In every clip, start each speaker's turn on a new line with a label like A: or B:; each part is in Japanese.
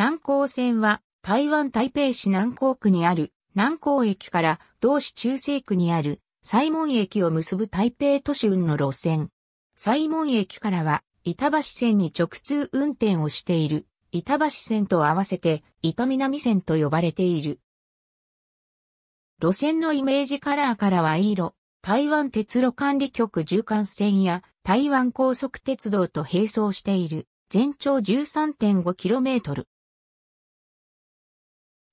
A: 南港線は台湾台北市南港区にある南港駅から同市中西区にある西門駅を結ぶ台北都市運の路線。西門駅からは板橋線に直通運転をしている板橋線と合わせて板南線と呼ばれている。路線のイメージカラーからは色、台湾鉄路管理局縦貫線や台湾高速鉄道と並走している全長 13.5km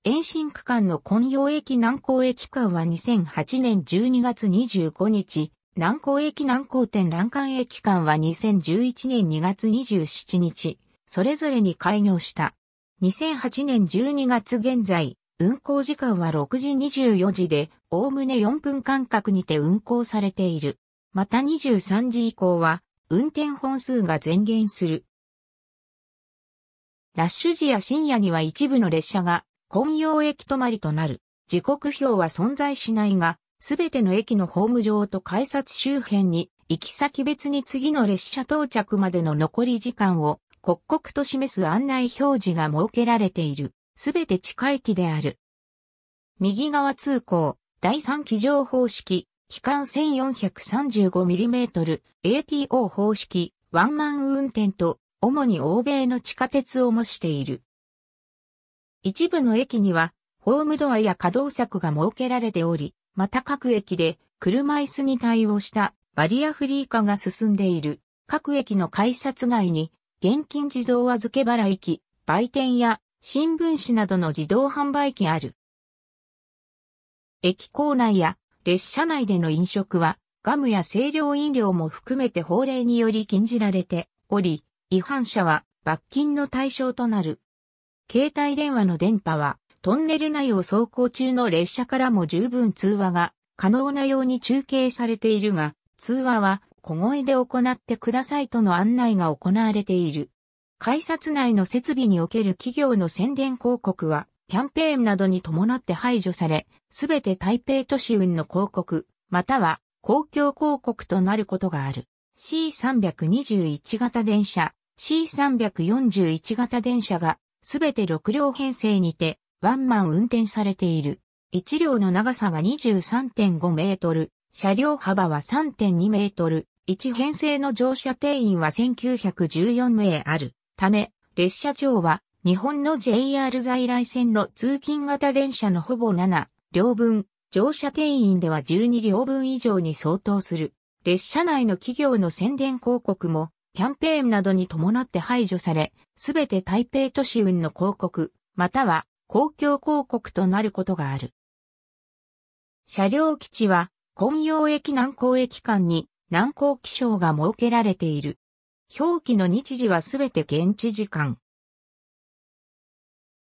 A: 延伸区間の混陽駅南港駅間は2008年12月25日、南港駅南港店乱干駅間は2011年2月27日、それぞれに開業した。2008年12月現在、運行時間は6時24時で、おおむね4分間隔にて運行されている。また23時以降は、運転本数が前減する。ラッシュ時や深夜には一部の列車が混用駅止まりとなる。時刻表は存在しないが、すべての駅のホーム上と改札周辺に、行き先別に次の列車到着までの残り時間を刻々と示す案内表示が設けられている。すべて地下駅である。右側通行、第3機乗方式、機関 1435mm、ATO 方式、ワンマン運転と、主に欧米の地下鉄を模している。一部の駅には、ホームドアや可動柵が設けられており、また各駅で車椅子に対応したバリアフリー化が進んでいる。各駅の改札外に、現金自動預け払い機、売店や新聞紙などの自動販売機ある。駅構内や列車内での飲食は、ガムや清涼飲料も含めて法令により禁じられており、違反者は罰金の対象となる。携帯電話の電波は、トンネル内を走行中の列車からも十分通話が可能なように中継されているが、通話は小声で行ってくださいとの案内が行われている。改札内の設備における企業の宣伝広告は、キャンペーンなどに伴って排除され、すべて台北都市運の広告、または公共広告となることがある。C321 型電車、C341 型電車がすべて6両編成にて、ワンマン運転されている。1両の長さは23.5メートル、車両幅は3.2メートル、1編成の乗車定員は1914名ある。ため、列車長は日本の JR 在来線の通勤型電車のほぼ7両分、乗車定員では12両分以上に相当する。列車内の企業の宣伝広告もキャンペーンなどに伴って排除され、すべて台北都市運の広告、または公共広告となることがある。車両基地は、混用駅南港駅間に南港気象が設けられている。表記の日時はすべて現地時間。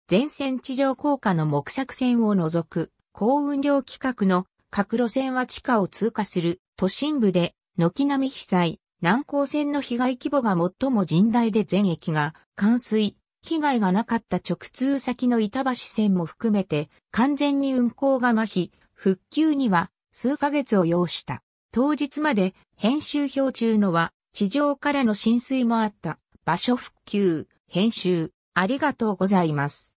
A: 全線地上降下の木作線を除く、高運量規格の各路線は地下を通過する都心部で、軒並み被災、南高線の被害規模が最も甚大で全駅が冠水、被害がなかった直通先の板橋線も含めて完全に運行が麻痺、復旧には数ヶ月を要した。当日まで編集表中のは地上からの浸水もあった場所復旧、編集ありがとうございます。